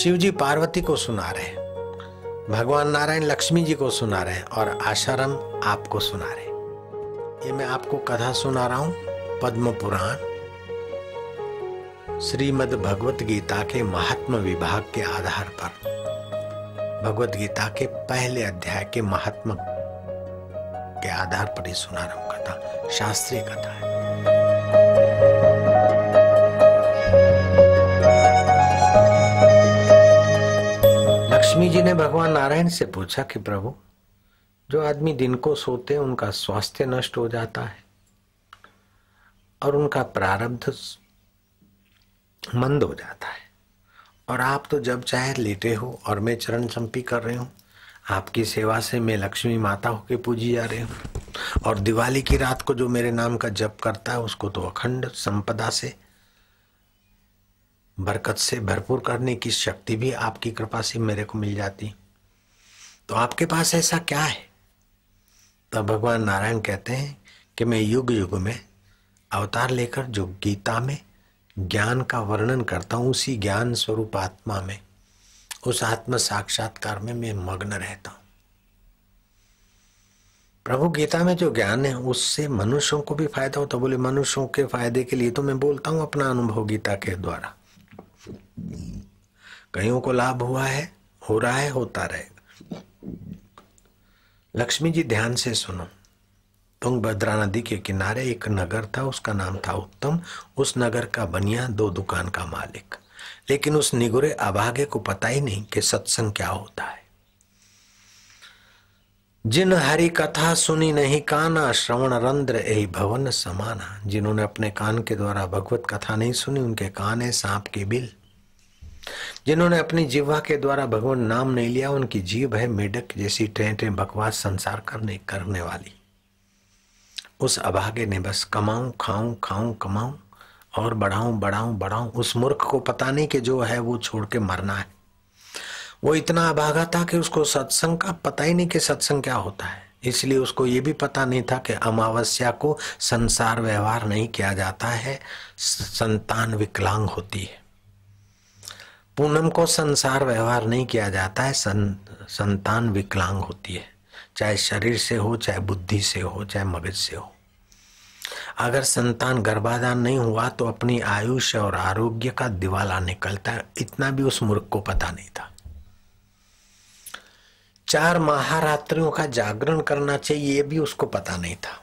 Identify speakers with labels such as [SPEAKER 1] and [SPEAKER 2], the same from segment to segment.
[SPEAKER 1] शिव जी पार्वती को सुना रहे हैं भगवान नारायण लक्ष्मी जी को सुना रहे हैं और आशारम आपको सुना रहे हैं ये मैं आपको कथा सुना रहा हूं पद्म पुराण श्रीमद भगवत गीता के महात्म विभाग के आधार पर भगवत गीता के पहले अध्याय के महात्मा के आधार पर ही सुना रहा हूं कथा शास्त्रीय कथा है ने भगवान नारायण से पूछा कि प्रभु जो आदमी दिन को सोते उनका स्वास्थ्य नष्ट हो जाता है और उनका प्रारब्ध मंद हो जाता है और आप तो जब चाहे लेटे हो और मैं चरण चंपी कर रही हूँ आपकी सेवा से मैं लक्ष्मी माता होके पूजी जा रही हूँ और दिवाली की रात को जो मेरे नाम का जप करता है उसको तो अखंड संपदा से बरकत से भरपूर करने की शक्ति भी आपकी कृपा से मेरे को मिल जाती तो आपके पास ऐसा क्या है तब भगवान नारायण कहते हैं कि मैं युग युग में अवतार लेकर जो गीता में ज्ञान का वर्णन करता हूँ उसी ज्ञान स्वरूप आत्मा में उस आत्म साक्षात्कार में मैं मग्न रहता हूँ प्रभु गीता में जो ज्ञान है उससे मनुष्यों को भी फायदा होता तो बोले मनुष्यों के फायदे के लिए तो मैं बोलता हूँ अपना अनुभव गीता के द्वारा कईयों को लाभ हुआ है हो रहा है होता रहेगा लक्ष्मी जी ध्यान से सुनो भद्रा नदी के किनारे एक नगर था उसका नाम था उत्तम उस नगर का बनिया दो दुकान का मालिक लेकिन उस निगुरे अभागे को पता ही नहीं कि सत्संग क्या होता है जिन हरि कथा सुनी नहीं काना श्रवण रंध्र ए भवन समाना जिन्होंने अपने कान के द्वारा भगवत कथा नहीं सुनी उनके कान है सांप के बिल जिन्होंने अपनी जीवा के द्वारा भगवान नाम नहीं लिया उनकी जीव है मेढक जैसी ट्रें ट्रें बकवास संसार करने करने वाली उस अभागे ने बस कमाऊं खाऊं खाऊं कमाऊं और बढ़ाऊं बढ़ाऊं बढ़ाऊं उस मूर्ख को पता नहीं कि जो है वो छोड़ के मरना है वो इतना अभागा था कि उसको सत्संग का पता ही नहीं कि सत्संग क्या होता है इसलिए उसको ये भी पता नहीं था कि अमावस्या को संसार व्यवहार नहीं किया जाता है संतान विकलांग होती है पूनम को संसार व्यवहार नहीं किया जाता है सं, संतान विकलांग होती है चाहे शरीर से हो चाहे बुद्धि से हो चाहे मगज से हो अगर संतान गर्भाधान नहीं हुआ तो अपनी आयुष और आरोग्य का दिवाला निकलता है इतना भी उस मूर्ख को पता नहीं था चार महारात्रियों का जागरण करना चाहिए ये भी उसको पता नहीं था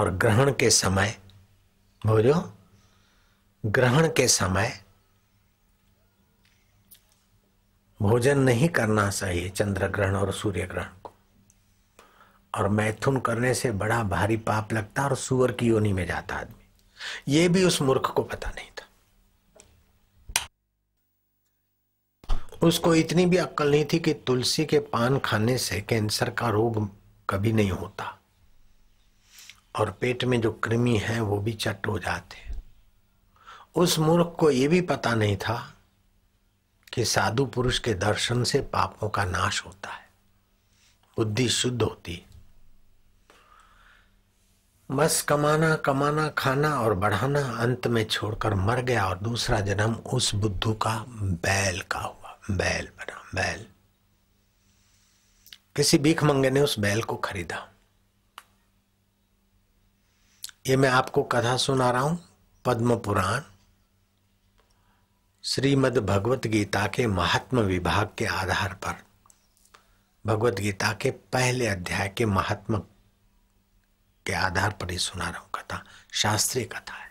[SPEAKER 1] और ग्रहण के समय बोलो ग्रहण के समय भोजन नहीं करना चाहिए चंद्र ग्रहण और सूर्य ग्रहण को और मैथुन करने से बड़ा भारी पाप लगता और सुअर की योनि में जाता आदमी ये भी उस मूर्ख को पता नहीं था उसको इतनी भी अक्कल नहीं थी कि तुलसी के पान खाने से कैंसर का रोग कभी नहीं होता और पेट में जो कृमि है वो भी चट हो जाते उस मूर्ख को यह भी पता नहीं था कि साधु पुरुष के दर्शन से पापों का नाश होता है बुद्धि शुद्ध होती है बस कमाना कमाना खाना और बढ़ाना अंत में छोड़कर मर गया और दूसरा जन्म उस बुद्धू का बैल का हुआ बैल बना बैल किसी भीख मंगे ने उस बैल को खरीदा ये मैं आपको कथा सुना रहा हूं पद्म पुराण श्रीमद् भगवत गीता के महात्म विभाग के आधार पर भगवत गीता के पहले अध्याय के महात्म के आधार पर ही सुना रहा हूं कथा शास्त्रीय कथा है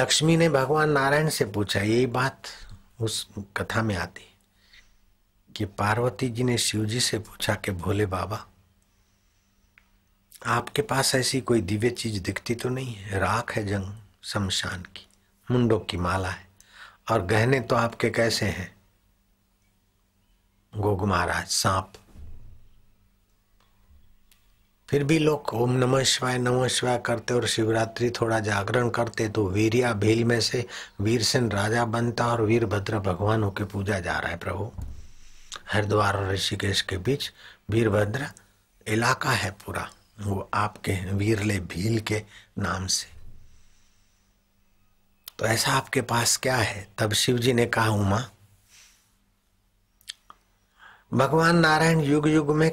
[SPEAKER 1] लक्ष्मी ने भगवान नारायण से पूछा यही बात उस कथा में आती कि पार्वती जी ने शिव जी से पूछा कि भोले बाबा आपके पास ऐसी कोई दिव्य चीज दिखती तो नहीं है राख है जंग शमशान की मुंडों की माला है और गहने तो आपके कैसे हैं गोग महाराज सांप फिर भी लोग ओम नमः शिवाय नमः शिवाय करते और शिवरात्रि थोड़ा जागरण करते तो वीरिया भील में से वीरसेन राजा बनता और वीरभद्र भगवान होकर पूजा जा रहा है प्रभु हरिद्वार और ऋषिकेश के बीच वीरभद्र इलाका है पूरा वो आपके वीरले भील के नाम से तो ऐसा आपके पास क्या है तब शिव जी ने कहा उमा भगवान नारायण युग युग में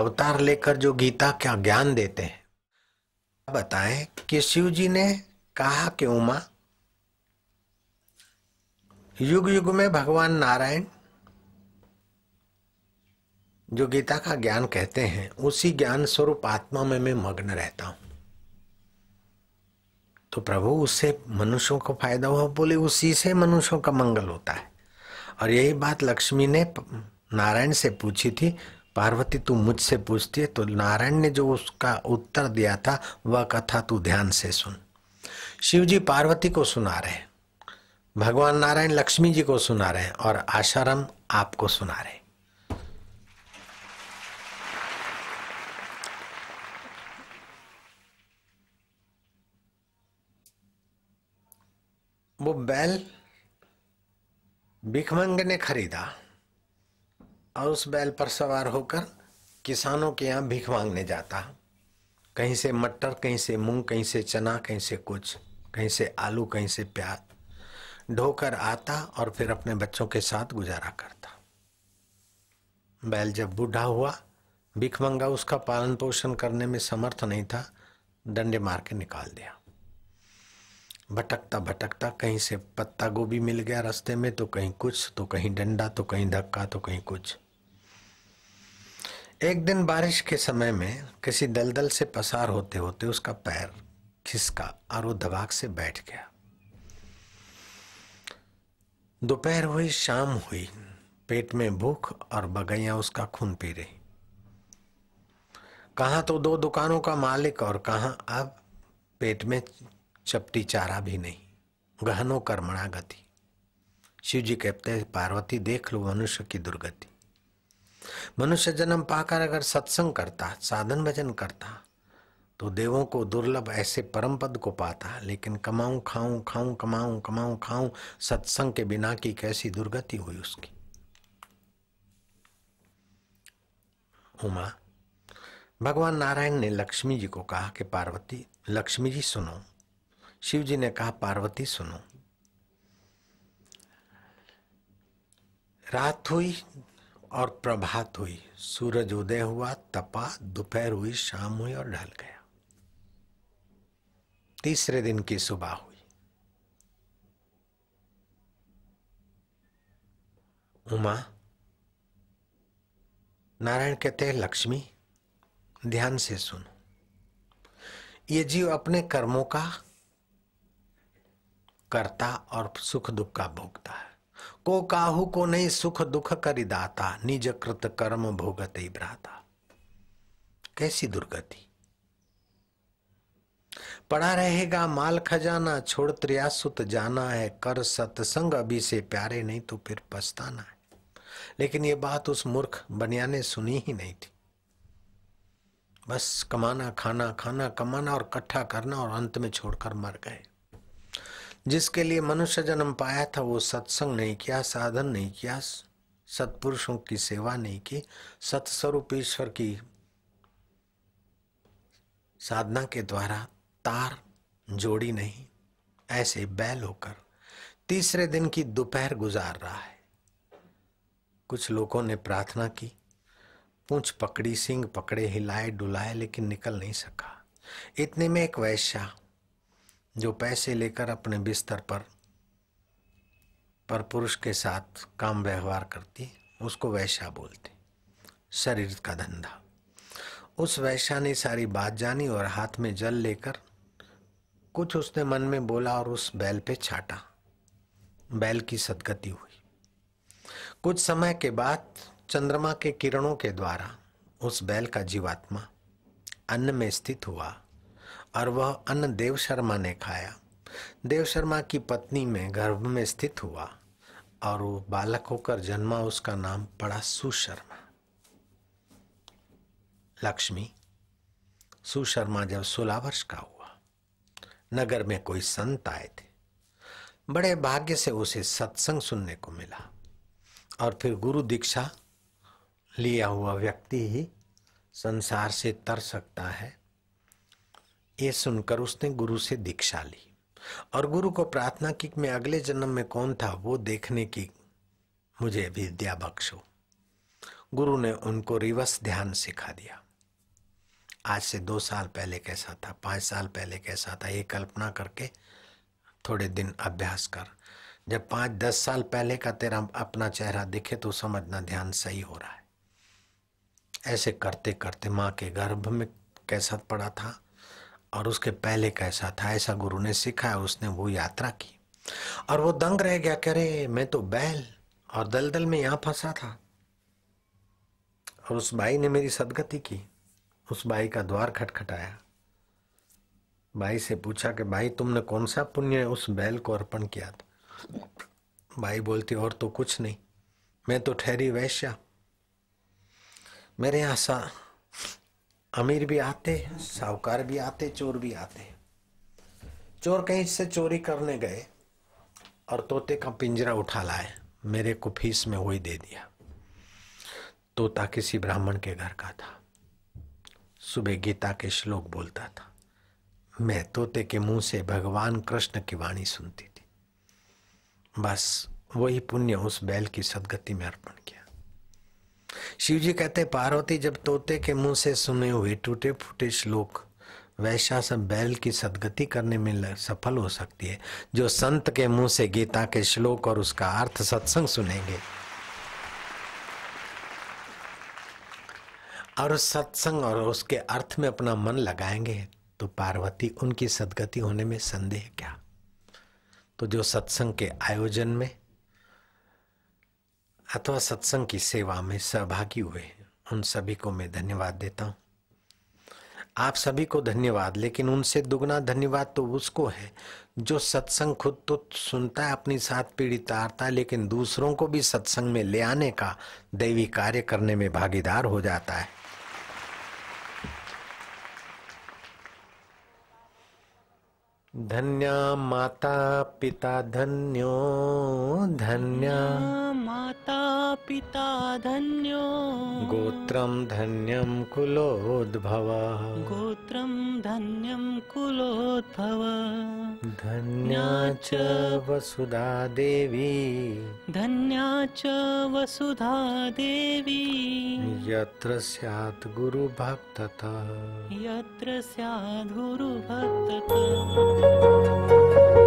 [SPEAKER 1] अवतार लेकर जो गीता का ज्ञान देते हैं बताएं कि शिव जी ने कहा कि उमा युग युग में भगवान नारायण जो गीता का ज्ञान कहते हैं उसी ज्ञान स्वरूप आत्मा में मैं मग्न रहता हूं तो प्रभु उससे मनुष्यों को फायदा हुआ बोले उसी से मनुष्यों का मंगल होता है और यही बात लक्ष्मी ने नारायण से पूछी थी पार्वती तू मुझसे पूछती है तो नारायण ने जो उसका उत्तर दिया था वह कथा तू ध्यान से सुन शिव जी पार्वती को सुना रहे भगवान नारायण लक्ष्मी जी को सुना रहे हैं और आशारम आपको सुना रहे हैं वो बैल भिखमंग ने खरीदा और उस बैल पर सवार होकर किसानों के यहाँ भीख मांगने जाता कहीं से मटर कहीं से मूंग कहीं से चना कहीं से कुछ कहीं से आलू कहीं से प्याज ढोकर आता और फिर अपने बच्चों के साथ गुजारा करता बैल जब बूढ़ा हुआ भिखमंगा उसका पालन पोषण करने में समर्थ नहीं था डंडे मार के निकाल दिया भटकता भटकता कहीं से पत्ता गोभी मिल गया रास्ते में तो कहीं कुछ तो कहीं डंडा तो कहीं धक्का तो कहीं कुछ एक दिन बारिश के समय में किसी दलदल से पसार होते होते उसका पैर खिसका और वो दबाक से बैठ गया दोपहर हुई शाम हुई पेट में भूख और बगैया उसका खून पी रही कहा तो दो दुकानों का मालिक और कहा अब पेट में चपटी चारा भी नहीं गहनों कर्मणा गति शिव जी कहते हैं पार्वती देख लो मनुष्य की दुर्गति मनुष्य जन्म पाकर अगर सत्संग करता साधन भजन करता तो देवों को दुर्लभ ऐसे परम पद को पाता लेकिन कमाऊं खाऊं खाऊं कमाऊं कमाऊं खाऊं सत्संग के बिना की कैसी दुर्गति हुई उसकी उमा भगवान नारायण ने लक्ष्मी जी को कहा कि पार्वती लक्ष्मी जी सुनो शिव जी ने कहा पार्वती सुनो रात हुई और प्रभात हुई सूरज उदय हुआ तपा दोपहर हुई शाम हुई और ढल गया तीसरे दिन की सुबह हुई उमा नारायण कहते हैं लक्ष्मी ध्यान से सुनो ये जीव अपने कर्मों का करता और सुख दुख का भोगता है को काहू को नहीं सुख दुख कर दाता निज कृत कर्म भोगते ही भ्राता कैसी दुर्गति पड़ा रहेगा माल खजाना छोड़ त्रियासुत जाना है कर सत्संग अभी से प्यारे नहीं तो फिर पछताना है लेकिन ये बात उस मूर्ख बनिया ने सुनी ही नहीं थी बस कमाना खाना खाना कमाना और इकट्ठा करना और अंत में छोड़कर मर गए जिसके लिए मनुष्य जन्म पाया था वो सत्संग नहीं किया साधन नहीं किया सत्पुरुषों की सेवा नहीं की सत्स्वरूप ईश्वर की साधना के द्वारा तार जोड़ी नहीं ऐसे बैल होकर तीसरे दिन की दोपहर गुजार रहा है कुछ लोगों ने प्रार्थना की पूछ पकड़ी सिंह पकड़े हिलाए डुलाए लेकिन निकल नहीं सका इतने में एक वैश्या जो पैसे लेकर अपने बिस्तर पर पर पुरुष के साथ काम व्यवहार करती उसको वैशा बोलते शरीर का धंधा उस वैशा ने सारी बात जानी और हाथ में जल लेकर कुछ उसने मन में बोला और उस बैल पे छाटा बैल की सदगति हुई कुछ समय के बाद चंद्रमा के किरणों के द्वारा उस बैल का जीवात्मा अन्न में स्थित हुआ और वह अन्न देव शर्मा ने खाया देव शर्मा की पत्नी में गर्भ में स्थित हुआ और वो बालक होकर जन्मा उसका नाम पड़ा सुशर्मा लक्ष्मी सुशर्मा जब सोलह वर्ष का हुआ नगर में कोई संत आए थे बड़े भाग्य से उसे सत्संग सुनने को मिला और फिर गुरु दीक्षा लिया हुआ व्यक्ति ही संसार से तर सकता है ये सुनकर उसने गुरु से दीक्षा ली और गुरु को प्रार्थना की कि मैं अगले जन्म में कौन था वो देखने की मुझे विद्या बख्शो गुरु ने उनको रिवर्स ध्यान सिखा दिया आज से दो साल पहले कैसा था पाँच साल पहले कैसा था ये कल्पना करके थोड़े दिन अभ्यास कर जब पाँच दस साल पहले का तेरा अपना चेहरा दिखे तो समझना ध्यान सही हो रहा है ऐसे करते करते माँ के गर्भ में कैसा पड़ा था और उसके पहले कैसा था ऐसा गुरु ने सिखाया उसने वो यात्रा की और वो दंग रह गया कह रहे मैं तो बैल और दलदल में यहां फंसा था और उस भाई ने मेरी सदगति की उस बाई का द्वार खटखटाया बाई से पूछा कि भाई तुमने कौन सा पुण्य उस बैल को अर्पण किया था भाई बोलती और तो कुछ नहीं मैं तो ठहरी वैश्या मेरे यहां सा अमीर भी आते साहूकार भी आते चोर भी आते चोर कहीं से चोरी करने गए और तोते का पिंजरा उठा लाए मेरे को फीस में वही दे दिया तोता किसी ब्राह्मण के घर का था सुबह गीता के श्लोक बोलता था मैं तोते के मुंह से भगवान कृष्ण की वाणी सुनती थी बस वही पुण्य उस बैल की सदगति में अर्पण किया शिव जी कहते पार्वती जब तोते के मुंह से सुने हुए टूटे फूटे श्लोक वैशा सब बैल की सदगति करने में सफल हो सकती है जो संत के मुंह से गीता के श्लोक और उसका अर्थ सत्संग सुनेंगे और सत्संग और उसके अर्थ में अपना मन लगाएंगे तो पार्वती उनकी सदगति होने में संदेह क्या तो जो सत्संग के आयोजन में अथवा तो सत्संग की सेवा में सहभागी हुए उन सभी को मैं धन्यवाद देता हूँ आप सभी को धन्यवाद लेकिन उनसे दुगना धन्यवाद तो उसको है जो सत्संग खुद तो सुनता है अपनी साथ पीढ़ी तारता है लेकिन दूसरों को भी सत्संग में ले आने का दैवी कार्य करने में भागीदार हो जाता है धन्या माता पिता धन्यो धन्या माता पिता धन्यो गोत्रं धन्यं कुलोद्भव गोत्रं धन्यं कुलोद्भव धन्या च वसुधा देवी धन्या च देवी यत्र स्यात् गुरुभक्तता यत्र स्याद् गुरुभक्तता 啊。